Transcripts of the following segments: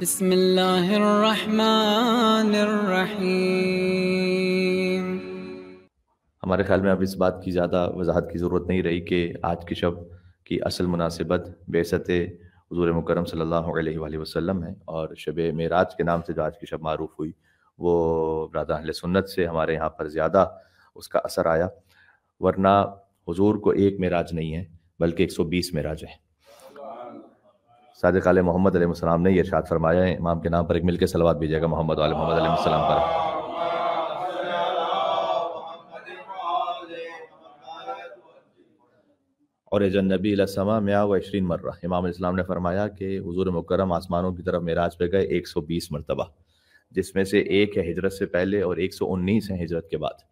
بسم الله الرحيم हमारे ख्याल में अब इस बात की ज़्यादा वजाहत की ज़रूरत नहीं रही कि आज के शब की असल मुनासिबत बेसत हजूर मुकरम सल्लल्लाहु अलैहि वसल्लम है और शब मराज के नाम से जो आज की शब मरूफ हुई वो अहल सुन्नत से हमारे यहाँ पर ज़्यादा उसका असर आया वरना हजूर को एक मराज नहीं है बल्कि एक सौ बीस मराज है सादिक आल मोहम्मद अलैहिस्सलाम ने शाद फरमाया है इमाम के नाम पर एक मिल के सलवाद भेजिएगा मोहम्मद आल मोहम्मद अलैहिस्सलाम पर और नबी समा म्या व अशरीन मर्रा इमाम इस्लाम ने फरमाया कि हजूर मुकरम आसमानों की तरफ मेराज पे गए एक सौ बीस मरतबा जिसमें से एक है हिजरत से पहले और एक सौ उन्नीस है हिजरत के बाद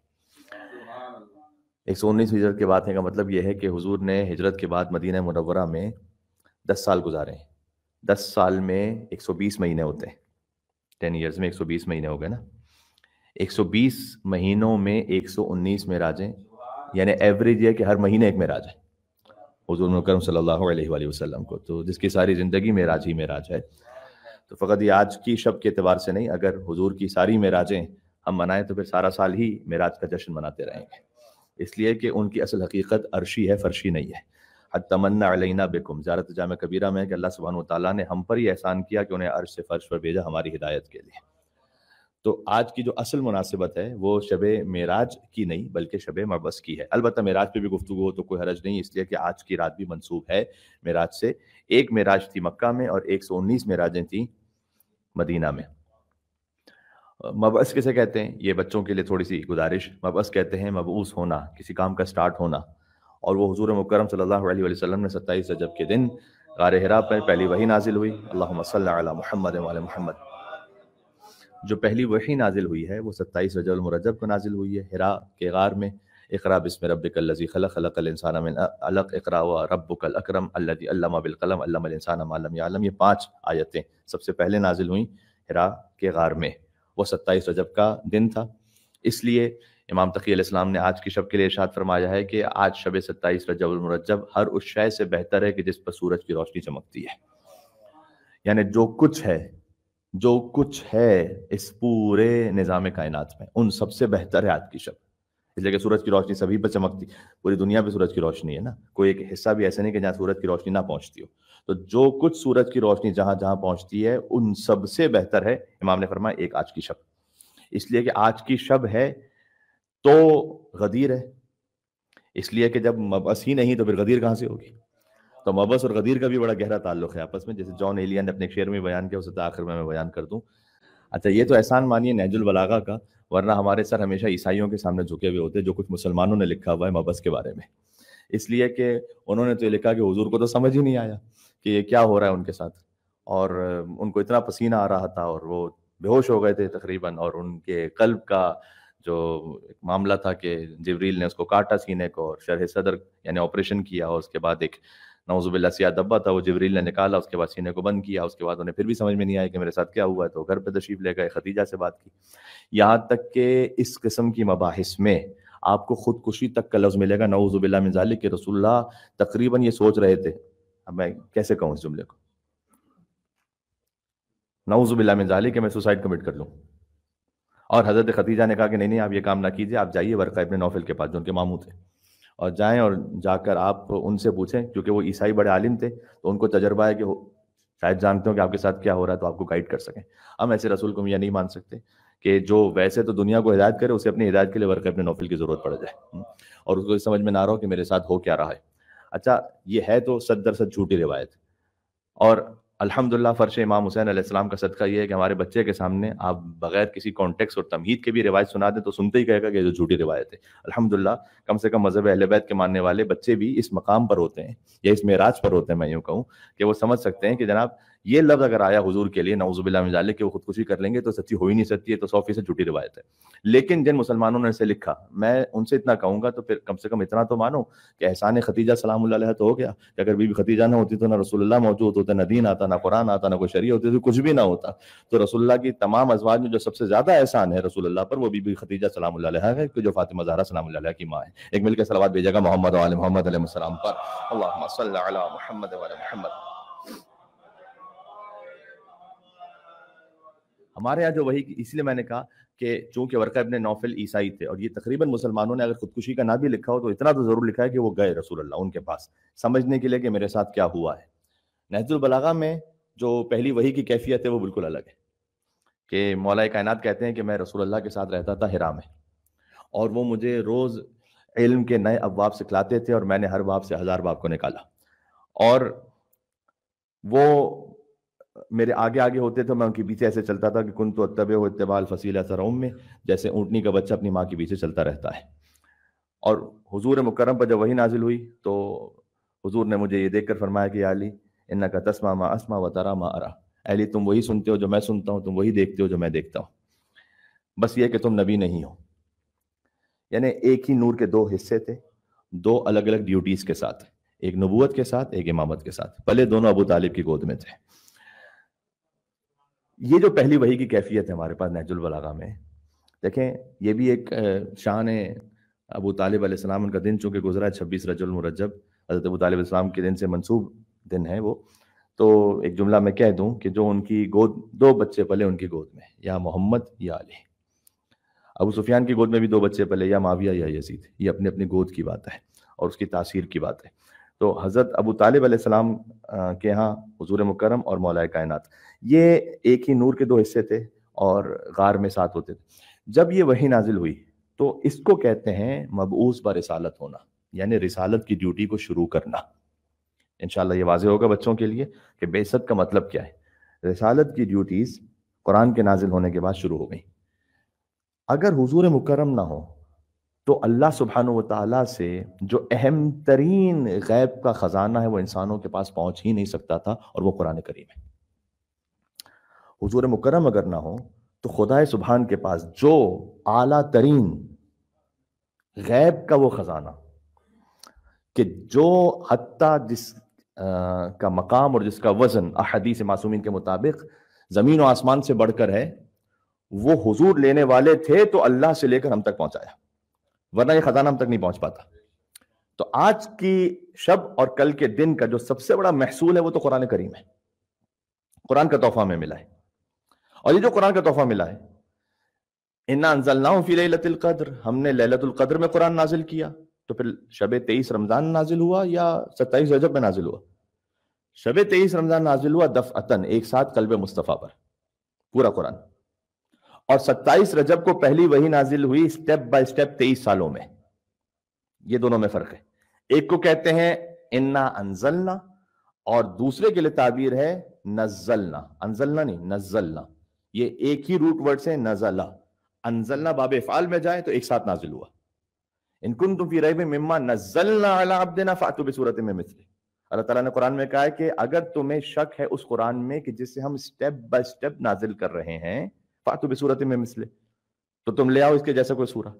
एक सौ उन्नीस हिजरत के बाद है का मतलब यह है कि हजूर ने हिजरत के बाद मदीना मनवरा में दस साल गुजारे हैं दस साल में 120 महीने होते हैं टेन ईयर्स में 120 महीने हो गए ना 120 महीनों में 119 मेराजें यानी एवरेज है कि हर महीने एक मेराज है हजूर करम सल्ला वसलम को तो जिसकी सारी ज़िंदगी मेराज ही मेराज है तो फ़कत ये आज की शब के अतबार से नहीं अगर हजूर की सारी मेराजें हम मनाएं तो फिर सारा साल ही मेराज का जश्न मनाते रहेंगे इसलिए कि उनकी असल हकीकत अरशी है फर्शी नहीं है तमन्ना अलैना बेकुम ज्यारत जाम कबीरा में अल्लाह सुबहान ताली ने हम पर ही एहसान किया कि उन्हें अर्श से फर्श पर भेजा हमारी हिदायत के लिए तो आज की जो असल मुनासिबत है वो शब मराज की नहीं बल्कि शब मबस की है अलबत्त मराज पे भी गुफ्तु हो तो कोई हरज नहीं इसलिए कि आज की रात भी मनसूब है मराज से एक मराज थी मक्का में और एक सौ उन्नीस मराजें थी मदीना में मबस किसे कहते हैं ये बच्चों के लिए थोड़ी सी गुजारिश मबस कहते हैं मबूस होना किसी काम का स्टार्ट होना और वो हजूर मुकरम अलैहि वसल्लम ने सत्ताईस रजब के दिन गार हरा पर पहली वही नाजिल हुई अल्लाह महमद महमद जो पहली वही नाजिल हुई है वो सत्ताईस रजब को नाजिल हुई है हरा के गार में इकरा बिस्म रबिकलजी खल खल इंसान अलग इकरा व रबल अक्रम अल्लाम बिलकलम अल्लाम आलम ये पाँच आयतें सबसे पहले नाजिल हुई हरा के गार में वो सत्ताईस रजब का दिन था इसलिए इमाम तकी इस्लाम ने आज की शब के लिए इशाद फरमाया है कि आज शब सत्ताईस रजबुलमरजब हर उस शय से बेहतर है कि जिस पर सूरज की रोशनी चमकती है यानी जो कुछ है जो कुछ है इस पूरे निज़ाम कायनात में उन सबसे बेहतर है आज की शब इसलिए कि सूरज की रोशनी सभी पर चमकती पूरी दुनिया पे सूरज की रोशनी है ना कोई एक हिस्सा भी ऐसे नहीं कि जहाँ सूरज की रोशनी ना पहुंचती हो तो जो कुछ सूरज की रोशनी जहाँ जहाँ पहुंचती है उन सबसे बेहतर है इमाम ने फरमाया एक आज की शब इसलिए कि आज की शब है तो गदीर है इसलिए कि जब मबस ही नहीं तो फिर गदीर कहाँ से होगी तो मबस और गदीर का भी बड़ा गहरा ताल्लुक है आपस में जैसे जॉन एलियन ने अपने शेर में बयान किया उससे तो आखिर में मैं बयान कर दूँ अच्छा ये तो एहसान मानिए नैजुल बलागा का वरना हमारे सर हमेशा ईसाइयों के सामने झुके हुए होते जो कुछ मुसलमानों ने लिखा हुआ है मबस के बारे में इसलिए कि उन्होंने तो ये लिखा कि हुजूर को तो समझ ही नहीं आया कि ये क्या हो रहा है उनके साथ और उनको इतना पसीना आ रहा था और वो बेहोश हो गए थे तकरीबन और उनके कल्ब का जो एक मामला था कि जबरील ने उसको काटा सीने को और शरह सदर यानी ऑपरेशन किया और उसके बाद एक नवजुबिल्ला सिया दब्बा था वो जबरील ने निकाला उसके बाद सीने को बंद किया उसके बाद उन्हें फिर भी समझ में नहीं आया कि मेरे साथ क्या हुआ तो घर पर तशरीफ ले गए खदीजा से बात की यहाँ तक कि इस किस्म की मबास में आपको खुदकुशी तक का लफ्ज़ मिलेगा नवजुबिल्ला मिजालिक के रसुल्ला तकरीबन ये सोच रहे थे अब मैं कैसे कहूँ इस जुमले को नवजुबिल्ला मिजालिक मैं सुसाइड कमिट कर लूँ और हज़रत खतीजा ने कहा कि नहीं नहीं आप ये काम ना कीजिए आप जाइए वर्का इबन नौफिल के पास जो उनके मामू थे और जाएं और जाकर आप उनसे पूछें क्योंकि वो ईसाई बड़े आलिम थे तो उनको तजर्बा है कि शायद जानते हो कि आपके साथ क्या हो रहा है तो आपको गाइड कर सकें हम ऐसे रसूल को हम यह नहीं मान सकते कि जो वैसे तो दुनिया को हिदायत करे उसे अपनी हिदायत के लिए वर्क अपने नौफिल की ज़रूरत पड़ जाए हम्म। और उसको समझ में ना रहा हो कि मेरे साथ हो क्या रहा है अच्छा ये है तो सद दरसद झूठी रिवायत और अल्हम्दुलिल्लाह फ़र्श इमाम हुसैन आसमाम का सदका यह है कि हमारे बच्चे के सामने आप बगैर किसी कॉन्टेक्स और तमहीद के भी रिवायत सुना दें तो सुनते ही कहेगा कि जो तो झूठी रिवायत है अल्हम्दुलिल्लाह कम से कम मजहब अहलबैत के मानने वाले बच्चे भी इस मकाम पर होते हैं या इस मेराज पर होते हैं मैं यूँ कहूँ कि वो समझ सकते हैं कि जनाब ये लफ्ज अगर आया हजूर के लिए नवजुबिल्लाजाले कि वो खुदकुशी कर लेंगे तो सच्ची हो ही नहीं सकती है तो सौ फीसद झूठी रिवायत है लेकिन जिन मुसलमानों ने इसे लिखा मैं उनसे इतना कहूंगा तो फिर कम से कम इतना तो मानो कि एहसान खतीजा सलाम तो हो गया कि अगर बीबी खतीजा ना होती तो ना रसुल्ला मौजूद होते ना दीन आता ना कुरान आता ना कोई शरीय होती तो कुछ भी ना होता तो रसुल्ला की तमाम अजवाज में जो सबसे ज्यादा एहसान है रसोल्ला पर वो बीबी खतीजा सलाम है जो फातिमा जहरा सलाम की माँ है एक मिलकर सलावाद भेजेगा मोहम्मद मोहम्मद पर अल्लाह मोहम्मद हमारे यहाँ जो वही इसलिए मैंने कहा कि चूंकि वर्क इबन नौफिल ईसाई थे और ये तकरीबन मुसलमानों ने अगर खुदकुशी का ना भी लिखा हो तो इतना तो ज़रूर लिखा है कि वो गए रसूल अल्लाह उनके पास समझने के लिए कि मेरे साथ क्या हुआ है नहजुलबलागा में जो पहली वही की कैफियत है वो बिल्कुल अलग है कि मौलाए कायनात कहते हैं कि मैं रसूल अल्लाह के साथ रहता था हिरा में और वो मुझे रोज़ इल्म के नए अबवाब सिखलाते थे और मैंने हर बाब से हज़ार बाब को निकाला और वो मेरे आगे आगे होते थे मैं उनके पीछे ऐसे चलता था कि कुन तो अतब व इतबाल फसीला सरोम में जैसे ऊँटनी का बच्चा अपनी माँ के पीछे चलता रहता है और हजूर मुकरम पर जब वही नाजिल हुई तो हजूर ने मुझे ये देख कर फरमाया कि अली इन्ना का तस्मा मा असमा व तरा माँ अरा अली तुम वही सुनते हो जो मैं सुनता हूँ तुम वही देखते हो जो मैं देखता हूँ बस ये कि तुम नबी नहीं हो यानी एक ही नूर के दो हिस्से थे दो अलग अलग ड्यूटीज़ के साथ एक नबूत के साथ एक इमामत के साथ पहले दोनों अबू तालिब की गोद में थे ये जो पहली वही की कैफियत है हमारे पास नहजुल बलागा में देखें ये भी एक शान है अबू तालिब अलैहिस्सलाम उनका दिन चूँकि गुजरा है छब्बीस रजुलमरजब हज़रत अबू तालिब इस्लाम के दिन से मंसूब दिन है वो तो एक जुमला मैं कह दूं कि जो उनकी गोद दो बच्चे पले उनकी गोद में या मोहम्मद या अली अबू सुफियान की गोद में भी दो बच्चे पले या माविया या यजीद ये अपने अपनी गोद की बात है और उसकी तासीर की बात है तो हज़रत अबू तालिब सलाम के यहाँ हजूर मुकरम और मौलाए कायनात ये एक ही नूर के दो हिस्से थे और गार में साथ होते थे जब ये वही नाजिल हुई तो इसको कहते हैं मबूस ब रिसालत होना यानी रिसालत की ड्यूटी को शुरू करना इन ये वाजह होगा बच्चों के लिए कि बेसत का मतलब क्या है रिसालत की ड्यूटीज़ कुरान के नाजिल होने के बाद शुरू हो गई अगर हुजूर मुकरम ना हो तो अल्लाह सुबहान ताला से जो अहम तरीन गैब का ख़जाना है वो इंसानों के पास पहुंच ही नहीं सकता था और वो कुरान करीम है हजूर मुकरम अगर ना हो तो खुदा सुबहान के पास जो आला तरीन गैब का वो ख़जाना कि जो हती जिस आ, का मकाम और जिसका वज़न अहदीस मासूमिन के मुताबिक ज़मीन और आसमान से बढ़कर है वो हुजूर लेने वाले थे तो अल्लाह से लेकर हम तक पहुंचाया वरना ये खजाना हम तक नहीं पहुंच पाता तो आज की शब और कल के दिन का जो सबसे बड़ा महसूल है वो तो कुरान करीम है कुरान का तोहफा हमें मिला है और ये जो कुरान का तोहफा मिला है इन्ना ना फी लतिल कद्र हमने ललतुल कद्र में कुरान नाजिल किया तो फिर शब तेईस रमजान नाजिल हुआ या सत्ताईस रजब में नाजिल हुआ शब तेईस रमजान नाजिल हुआ दफ अतन एक साथ कल्ब मुस्तफ़ा पर पूरा कुरान और 27 रजब को पहली वही नाजिल हुई स्टेप बाय स्टेप 23 सालों में ये दोनों में फर्क है एक को कहते हैं इन्ना अनजलना और दूसरे के लिए ताबीर है नजलना अनजलना नहीं नजलना ये एक ही रूट वर्ड से नजला अनजलना बाबे फाल में जाए तो एक साथ नाजिल हुआ इनकुन तुम फिर मिम्मा नजलना अला अब्दना फातु सूरत में मिसरे अल्लाह तला ने कुरान में कहा है कि अगर तुम्हें शक है उस कुरान में कि जिसे हम स्टेप बाय स्टेप नाजिल कर रहे हैं फातु तो सूरत में मिसले तो तुम ले आओ इसके जैसा कोई सूरा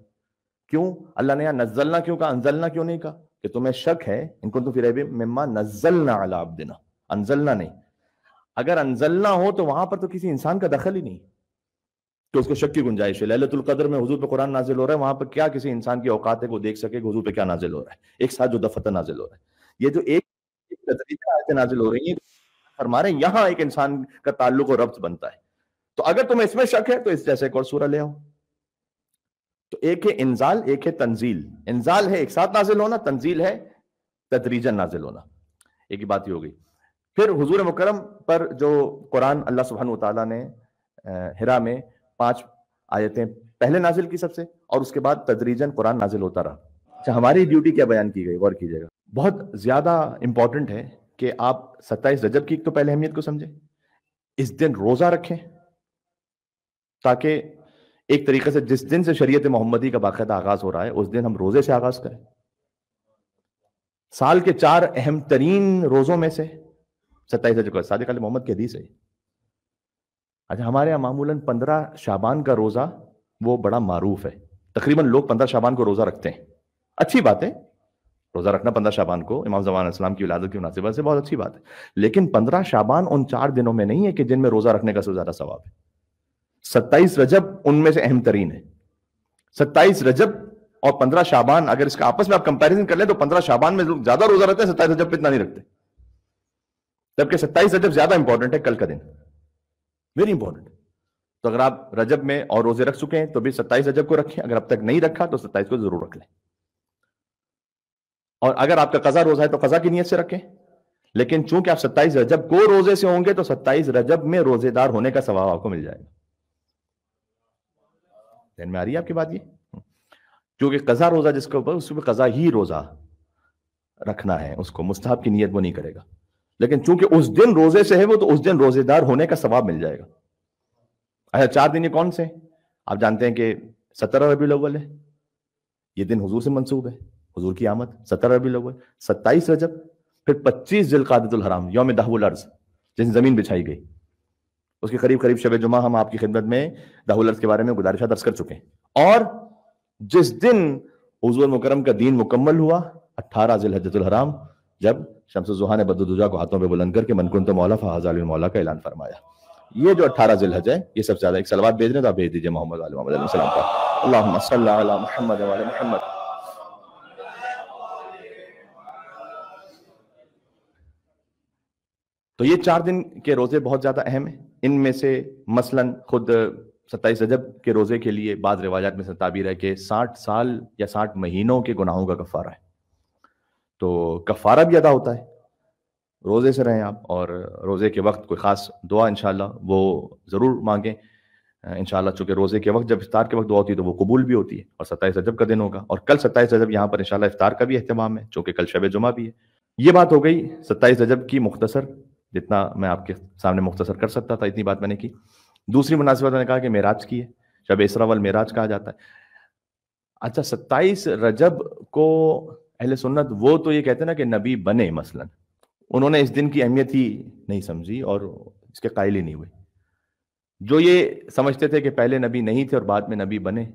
क्यों अल्लाह ने यहाँ नजलना क्यों कहा अनजलना क्यों नहीं कहा कि तुम्हें शक है इनको तो फिर मम्मा नजलना अला आप देना अनजलना नहीं अगर अनजलना हो तो वहां पर तो किसी इंसान का दखल ही नहीं तो उसको शक की गुंजाइश है ललतुल कदर में हजूर पे कुरान नाजिल हो रहा है वहां पर क्या किसी इंसान की औकात है को देख सके हजू पे क्या नाजिल हो रहा है एक साथ जो दफतर नाजिल हो रहा है ये जो एक, एक नाजिल हो रही है फरमा रहे यहाँ एक इंसान का ताल्लुक और रब्त बनता है तो अगर तुम्हें इसमें शक है तो इस जैसे एक और सूरह ले आओ तो एक है इंजाल एक है तंजील इंजाल है एक साथ नाजिल होना तंजील है तदरीजन नाजिल होना एक ही बात ही हो गई फिर हुजूर मुकरम पर जो कुरान अल्लाह सुबहान तला ने हिरा में पांच आयतें पहले नाजिल की सबसे और उसके बाद तदरीजन कुरान नाजिल होता रहा अच्छा हमारी ड्यूटी क्या बयान की गई गौर कीजिएगा बहुत ज़्यादा इंपॉर्टेंट है कि आप सत्ताईस रजब की तो पहले अहमियत को समझें इस दिन रोज़ा रखें ताकि एक तरीके से जिस दिन से शरीयत मोहम्मदी का बाकायदा आगाज हो रहा है उस दिन हम रोजे से आगाज करें साल के चार अहम तरीन रोजों में से सत्ताईस सादिक अली मोहम्मद के हदीस है अच्छा हमारे यहाँ मामूलन पंद्रह शाबान का रोज़ा वो बड़ा मारूफ है तकरीबन लोग पंद्रह शाबान को रोज़ा रखते हैं अच्छी बात है रोज़ा रखना पंद्रह शाबान को इमाम जमान इस्लाम की विलादत की मुनासिबत से बहुत अच्छी बात है लेकिन पंद्रह शाबान उन चार दिनों में नहीं है कि जिनमें रोज़ा रखने का सबसे ज़्यादा सवाब है सत्ताईस रजब उनमें से अहम तरीन है सत्ताईस रजब और पंद्रह शाबान अगर इसका आपस में आप कंपैरिजन कर ले तो पंद्रह शाबान में लोग ज्यादा रोजा रखते हैं सत्ताईस रजब पे इतना नहीं रखते जबकि सत्ताईस रजब ज्यादा इंपॉर्टेंट है कल का दिन वेरी इंपॉर्टेंट तो अगर आप रजब में और रोजे रख चुके हैं तो भी सत्ताईस रजब को रखें अगर अब तक नहीं रखा तो सत्ताईस को जरूर रख लें और अगर आपका कजा रोजा है तो कजा की नीयत से रखें लेकिन चूंकि आप सत्ताईस रजब को रोजे से होंगे तो सत्ताईस रजब में रोजेदार होने का स्वभाव आपको मिल जाएगा ध्यान में आ रही है आपकी बात ये जो कि कज़ा रोज़ा जिसके ऊपर उसके ऊपर कज़ा ही रोज़ा रखना है उसको मुस्ताब की नीयत वो नहीं करेगा लेकिन चूंकि उस दिन रोजे से है वो तो उस दिन रोजेदार होने का सवाब मिल जाएगा अच्छा चार दिन ये कौन से आप जानते हैं कि सत्रह रबी अव्वल है ये दिन हुजूर से मंसूब है हुजूर की आमद सत्रह रबी अव्वल सत्ताईस रजब फिर पच्चीस जिलकादतुल हराम यौम दाहुल अर्ज जिस जमीन बिछाई गई उसके करीब करीब शब जुमा हम आपकी खिदमत में दाहुलर्स के बारे में गुजारिशा दर्ज कर चुके हैं और जिस दिन हजूर मुकरम का दीन मुकम्मल हुआ अट्ठारह जिल हराम जब शमस जुहा ने बदुदुजा को हाथों पर बुलंद करके मनकुन तो मौला फहाजाल मौला का ऐलान फरमाया ये जो अट्ठारह जिल हज है ये सबसे ज्यादा एक सलवाद भेज रहे तो आप भेज दीजिए मोहम्मद मोहम्मद मोहम्मद मोहम्मद तो ये चार दिन के रोजे बहुत ज्यादा अहम है इनमें से मसलन खुद सत्ताईस अजब के रोजे के लिए बाद रिवाजात में से ताबीर है कि साठ साल या साठ महीनों के गुनाहों का कफारा है तो कफारा भी अदा होता है रोज़े से रहें आप और रोज़े के वक्त कोई ख़ास दुआ इनशाला वो ज़रूर मांगें इन चूंकि रोज़े के वक्त जब इफ्तार के वक्त दुआ होती है तो वो कबूल भी होती है और सत्ताईस अजब का दिन होगा और कल सत्ताईस अजब यहाँ पर इन इफ्तार का भी अहतमाम है चूंकि कल शब जुमा भी है ये बात हो गई सत्ताईस अजब की मुख्तसर जितना मैं आपके सामने मुख्तसर कर सकता था इतनी बात मैंने की दूसरी मुनासिबत मैंने कहा कि मेराज की है जब इसरावल मेराज कहा जाता है अच्छा सत्ताईस रजब को अहल सुन्नत वो तो ये कहते ना कि नबी बने मसलन उन्होंने इस दिन की अहमियत ही नहीं समझी और इसके कायल ही नहीं हुए जो ये समझते थे कि पहले नबी नहीं थे और बाद में नबी बने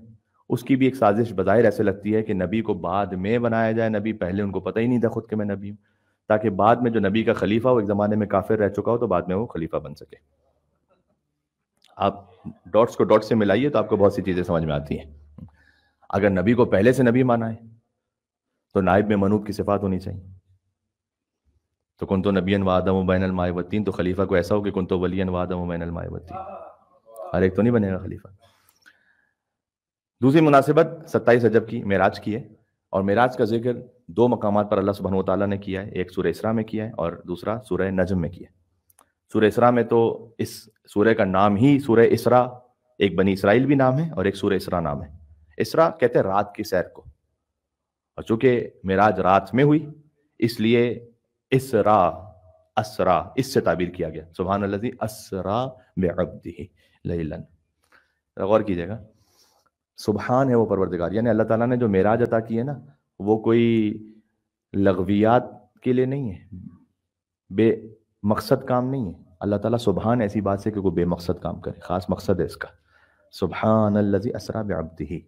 उसकी भी एक साजिश बज़ाहिर ऐसे लगती है कि नबी को बाद में बनाया जाए नबी पहले उनको पता ही नहीं था खुद के मैं नबी हूँ ताकि बाद में जो नबी का खलीफा वो एक ज़माने में काफिर रह चुका हो तो बाद में वो खलीफा बन सके आप डॉट्स को डॉट से मिलाइए तो आपको बहुत सी चीज़ें समझ में आती हैं अगर नबी को पहले से नबी माना है तो नायब में मनूब की सिफात होनी चाहिए तो कन तो नबीन वादम बैन मायवतीन तो खलीफा को ऐसा हो कि कन तो वली वादम बैन मायवतीन हर एक तो नहीं बनेगा खलीफा दूसरी मुनासिबत सत्ताईस अजब की मेराज की है और मेराज का जिक्र दो मकाम पर अल्लाह सुबहान तला ने किया है एक सूर्य इसरा में किया है और दूसरा सूर्य नजम में किया है सुरेसरा इसरा में तो इस सूर्य का नाम ही सूर्य इसरा एक बनी इसराइल भी नाम है और एक सूर्य इसरा नाम है इसरा कहते हैं रात की सैर को और चूंकि मेराज रात में हुई इसलिए इसरा असरा इससे ताबीर किया गया सुबहान अल्लाजी असरा बेअबी ललन गौर कीजिएगा सुबहान है वो परवरदिगार यानी अल्लाह ताला ने जो मेराज अता की है ना वो कोई लगवियात के लिए नहीं है बे मकसद काम नहीं है अल्लाह ताला सुबहान ऐसी बात से कि कोई बेमकसद काम करे ख़ास मकसद है इसका सुबहान अल्लाजी असरा बब्दी ही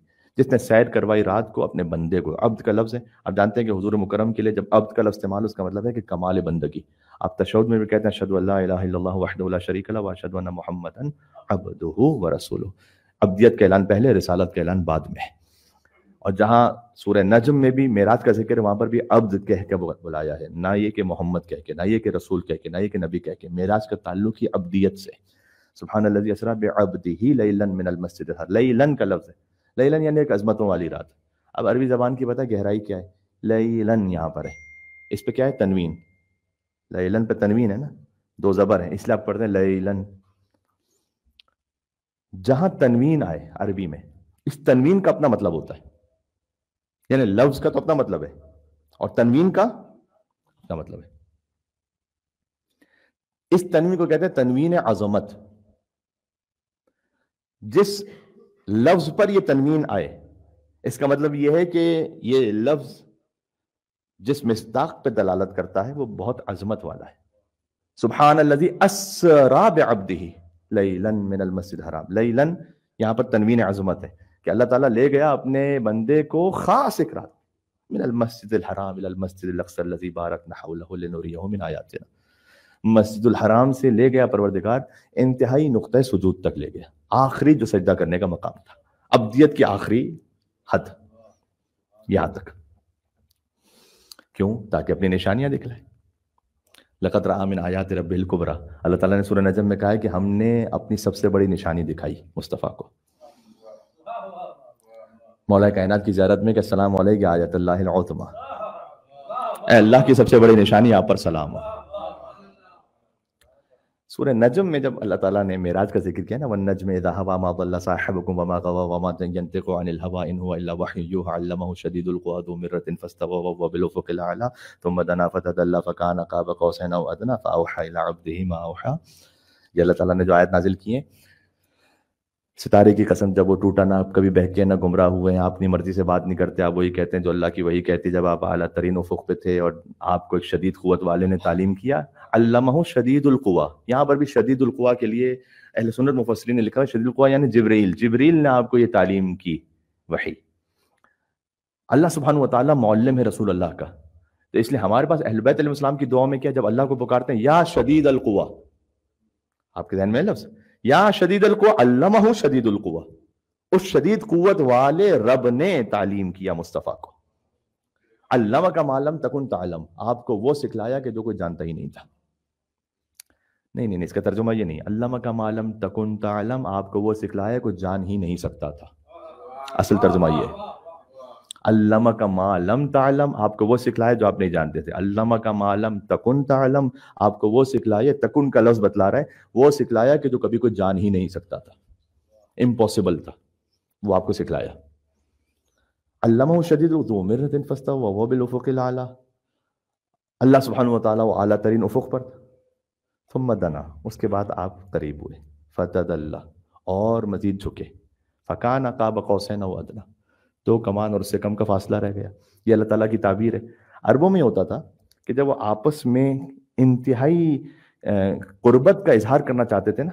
जिसने सैर करवाई रात को अपने बंदे को अब्द का लफ्ज़ है आप जानते हैं कि हजूर मुकरम के लिए जब अब्द का लफ्ज़ इस्तेमाल उसका मतलब है कि कमाल बंदगी आप तशद में भी कहते हैं शद शरीक शद मोहम्मद व रसूल अब्दियत का ऐलान पहले रसालत का ऐलान बाद में है और जहां सूर्य नजम में भी मेराज का जिक्र है वहां पर भी अब्द कह के बुलाया है ना ये कि मोहम्मद कह के ना ये कि रसूल कह के ना ये कि नबी कह के मेराज का ताल्लुक ही अब्दियत से सुबहान लजी असरा बेअबदी ही मिनल मस्जिद लई लईलन का लफ्ज़ है लईलन यानी एक अजमतों वाली रात अब अरबी ज़बान की पता गहराई क्या है लई लन यहाँ पर है इस पर क्या है तनवीन लई लन पर तनवीन है ना दो ज़बर है इसलिए आप पढ़ते हैं लई लन जहाँ तनवीन आए अरबी में इस तनवीन का अपना मतलब होता है यानी लव्स का तो अपना मतलब है और तनवीन का का मतलब है इस तनवीन को कहते हैं तनवीन आजमत जिस लफ्ज पर यह तनवीन आए इसका मतलब यह है कि यह लफ्ज जिस मिस्ताक पे दलालत करता है वो बहुत अजमत वाला है सुबहान लजी असरा लई लन मिनल मस्जिद हराम लन यहां पर तनवीन अजमत है कि अल्लाह ताला ले गया अपने बंदे को ख़ास एक रात मिन मस्जिद हराम मस्जिद अक्सर लजी बारक नहामिन आयातना मस्जिद हराम से ले गया परवरदिगार इंतहाई नुक़ सजूद तक ले गया आखिरी जो सजदा करने का मकाम था अब्दियत की आखिरी हद यहां तक क्यों ताकि अपनी निशानियां दिख दिखलाए लकत रामिन आयात रबिल कुबरा अल्लाह ताला ने सूर्य नजम में कहा है कि हमने अपनी सबसे बड़ी निशानी दिखाई मुस्तफ़ा को मौला कायनात की ज्यारत में सलाम आजतमा अल्लाह की सबसे बड़ी निशानी आप पर सलाम हो सूर नजम में जब अल्लाह ताला ने मेराज का जिक्र किया ना वन नजम हवा मा साहिबकुम वमा अल्लाह ताला ने जो आयत नाजिल किए सितारे की कसम जब वो टूटा ना आप कभी बहके ना गुमराह हुए हैं आप अपनी मर्जी से बात नहीं करते आप वही कहते हैं जो अल्लाह की वही कहती है जब आप अला तरीन उफुक पे थे और आपको एक शदीद क़वत वाले ने तालीम किया अल्लाह शदीदुल्कुआ यहाँ पर भी शदीदुल्कुआ के लिए अहल सुनत मुफसरी ने लिखा है शदीदुल्कुआ यानी जबरील जबरील ने आपको ये तालीम की वही अल्लाह सुबहान वाली है रसूल अल्लाह का तो इसलिए हमारे पास अहलबैतम की दुआ में क्या जब अल्लाह को पुकारते हैं या शदीद अलकुआ आपके जहन में लफ्ज़ या शदीद अल्लमह शदीद उस शदीद कुत वाले रब ने तालीम किया मुस्तफ़ा को अल्लाह का मालम तकुन तालम आपको वो सिखलाया कि जो कोई जानता ही नहीं था नहीं नहीं, नहीं इसका तर्जुमा ये नहीं अल्लाह का मालम तकुन तालम आपको वो सिखलाया कोई जान ही नहीं सकता था असल तर्जुमा ये अल्लामा का मालम तालम आपको वो सिखलाया जो आप नहीं जानते थे अल्लामा का मालम तकुन तालम आपको वो सिखलाया तकुन का लफ्ज़ बतला रहा है वो सिखलाया कि जो कभी कोई जान ही नहीं सकता था इम्पॉसिबल था वो आपको सिखलाया अल्लामा शदीद दिन फंसता हुआ वह बिलफ़ुक आला अल्लाह सुबहान तला वो आला तरीन उफ़ुक पर था मदना उसके बाद आप करीब हुए फ़तद अल्लाह और मज़ीद झुके फ़काना अकाब कौसैन अदना दो कमान और उससे कम का फासला रह गया ये अल्लाह ताला की ताबीर है अरबों में होता था कि जब वो आपस में इंतहाई गुरबत का इजहार करना चाहते थे ना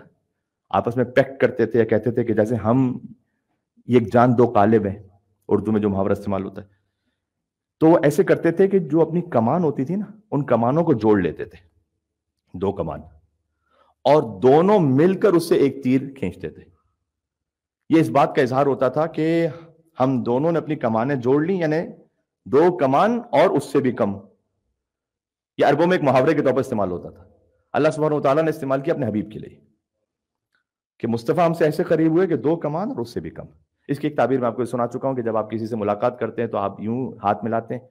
आपस में पैक करते थे या कहते थे कि जैसे हम एक जान दो कालिब हैं उर्दू में जो मुहावरा इस्तेमाल होता है तो वो ऐसे करते थे कि जो अपनी कमान होती थी ना उन कमानों को जोड़ लेते थे दो कमान और दोनों मिलकर उससे एक तीर खींचते थे ये इस बात का इजहार होता था कि हम दोनों ने अपनी कमाने जोड़ ली यानी दो कमान और उससे भी कम ये अरबों में एक मुहावरे के तौर पर इस्तेमाल होता था अल्लाह सुबह तला ने इस्तेमाल किया अपने हबीब के लिए कि मुस्तफ़ा हमसे ऐसे करीब हुए कि दो कमान और उससे भी कम इसकी एक ताबीर मैं आपको सुना चुका हूं कि जब आप किसी से मुलाकात करते हैं तो आप यूं हाथ मिलाते हैं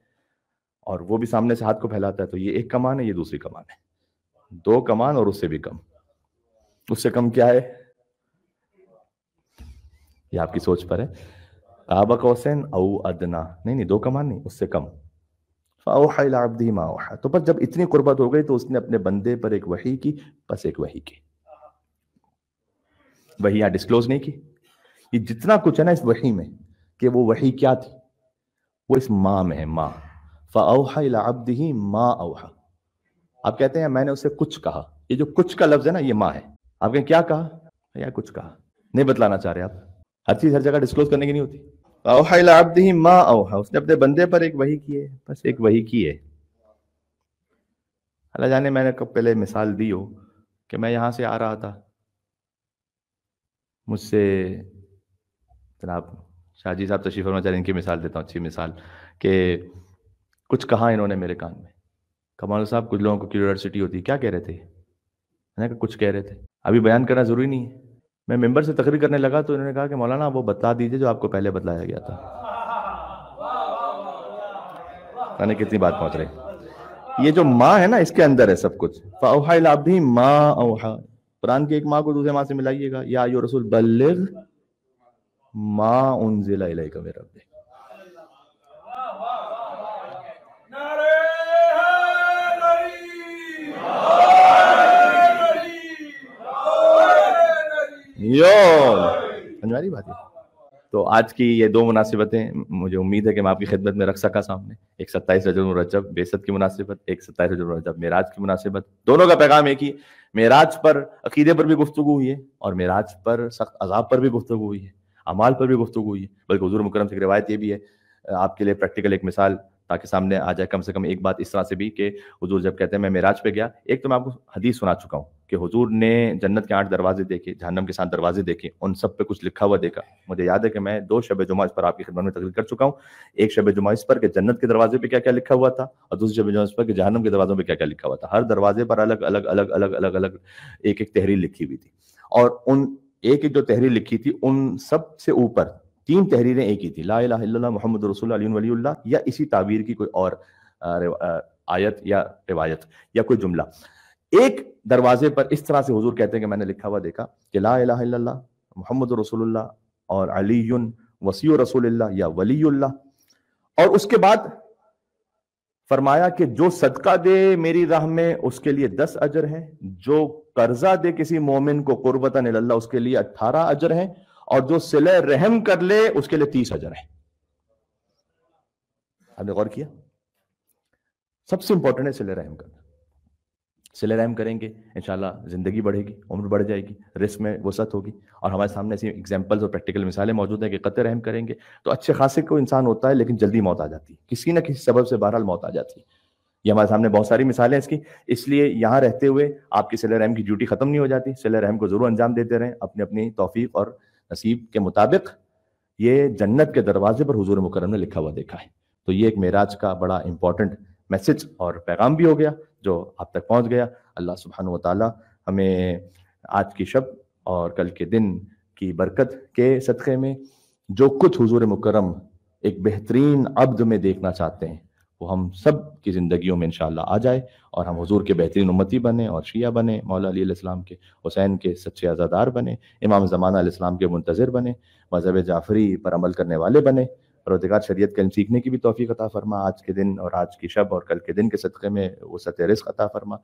और वो भी सामने से हाथ को फैलाता है तो ये एक कमान है ये दूसरी कमान है दो कमान और उससे भी कम उससे कम क्या है ये आपकी सोच पर है आबा कौसैन अदना नहीं नहीं दो कमान नहीं उससे कम अब्दी माओहा तो बस जब इतनी कुर्बत हो गई तो उसने अपने बंदे पर एक वही की बस एक वही की वही यहां डिस्क्लोज नहीं की ये जितना कुछ है ना इस वही में कि वो वही क्या थी वो इस माँ में है माँ फ़ाओहा माँ अवहा आप कहते हैं मैंने उसे कुछ कहा ये जो कुछ का लफ्ज़ है ना ये माँ है आपने क्या कहा या कुछ कहा नहीं बतलाना चाह रहे आप हर चीज़ हर जगह डिस्क्लोज करने की नहीं होती उसने अपने बंदे पर एक वही की है बस एक वही की है अल्लाह जाने मैंने कब पहले मिसाल दी हो कि मैं यहाँ से आ रहा था मुझसे जनाब शाहजी साहब तशीफ फरमा चाह इनकी मिसाल देता हूँ अच्छी मिसाल कि कुछ कहा इन्होंने मेरे कान में कमाल साहब कुछ लोगों को क्यूरसिटी होती क्या कह रहे थे मैंने कहा कुछ कह रहे थे अभी बयान करना ज़रूरी नहीं है मैं मेंबर से तकरीर करने लगा तो इन्होंने कहा कि मौलाना वो बता दीजिए जो आपको पहले बतलाया गया था मैंने कितनी बात पहुंच रही ये जो माँ है ना इसके अंदर है सब कुछ फाउहाबी माँ ओहा कुरान की एक माँ को दूसरे माँ से मिलाइएगा या यो रसूल बल्लिग माँ उन जिला मेरा समझ बात है तो आज की ये दो मुनासिबतें मुझे उम्मीद है कि मैं आपकी खिदमत में रख सका सामने एक सत्ताईस रजब बेसत की मुनासिबत एक सत्ताईस रजब मेराज की मुनासिबत दोनों का पैगाम एक ही मेराज पर अकीदे पर भी गुफ्तु हुई है और मेराज पर सख्त अजाब पर भी गुफ्तु हुई है अमाल पर भी गुफ्तु हुई है बल्कि हजूर मुकरम से रिवायत ये भी है आपके लिए प्रैक्टिकल एक मिसाल ताकि सामने आ जाए कम से कम एक बात इस तरह से भी कि हजूर जब कहते हैं मैं मेराज पे गया एक तो मैं आपको हदीस सुना चुका हूँ कि हुजूर ने जन्नत के आठ दरवाजे देखे जहनम के सात दरवाजे देखे उन सब पे कुछ लिखा हुआ देखा मुझे याद है कि मैं दो शब जुमा इस पर आपकी खिदमत में तकलीफ कर चुका हूँ एक शब जुमा इस पर कि जन्नत के दरवाजे पे क्या क्या लिखा हुआ था और दूसरे शब जुमा इस पर कि के दरवाजों पर क्या क्या लिखा हुआ था हर दरवाजे पर अलग अलग अलग अलग अलग अलग एक एक तहरीर लिखी हुई थी और उन एक एक जो तहरीर लिखी थी उन सब से ऊपर तीन तहरीरें एक ही थी ला मोहम्मद रसूल वली या इसी ताबीर की कोई और आयत या रिवायत या कोई जुमला एक दरवाजे पर इस तरह से हुजूर कहते हैं कि मैंने लिखा हुआ देखा कि ला इल्लल्लाह मोहम्मद रसूलुल्लाह और अली वसी रसूलुल्लाह या वलील्लाह और उसके बाद फरमाया कि जो सदका दे मेरी राह में उसके लिए दस अजर हैं जो कर्जा दे किसी मोमिन को कुर्बतन अल्लाह उसके लिए अट्ठारह अजर हैं और जो सिले रहम कर ले उसके लिए तीस अजर हैं आपने गौर किया सबसे इंपॉर्टेंट है सिले रहम करना रहम करेंगे इन ज़िंदगी बढ़ेगी उम्र बढ़ जाएगी रिस्क में वसत होगी और हमारे सामने ऐसी एग्जाम्पल्स और प्रैक्टिकल मिसालें मौजूद हैं कि कत रहम करेंगे तो अच्छे खासे को इंसान होता है लेकिन जल्दी मौत आ जाती है किसी ना किसी सबब से बहरहाल मौत आ जाती है ये हमारे सामने बहुत सारी मिसालें इसकी इसलिए यहाँ रहते हुए आपकी सिले रहम की ड्यूटी खत्म नहीं हो जाती सिले रहम को ज़रूर अंजाम देते रहें अपनी अपनी तोफ़ी और नसीब के मुताबिक ये जन्नत के दरवाजे पर हजूर मुकरम ने लिखा हुआ देखा है तो ये एक मेराज का बड़ा इंपॉर्टेंट मैसेज और पैगाम भी हो गया जो आप तक पहुंच गया अल्लाह सुबहान ताली हमें आज की शब और कल के दिन की बरकत के सदक़े में जो कुछ हुजूर मुकरम एक बेहतरीन अब्द में देखना चाहते हैं वो हम सब की ज़िंदगियों में इन आ जाए और हम हुजूर के बेहतरीन उम्मती बने और शिया बने मौलाम के हुसैन के सच्चे अज़ादार बने इमाम ज़माना के मुंतज़र बने मज़हब जाफरी पर अमल करने वाले बने रोज़गार शरीत के सीखने की भी तोफ़ी अता फरमा आज के दिन और आज की शब और कल के दिन के सदक़े में वो रिस्क अता फरमा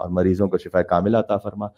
और मरीज़ों को शिफा कामिल अता फरमा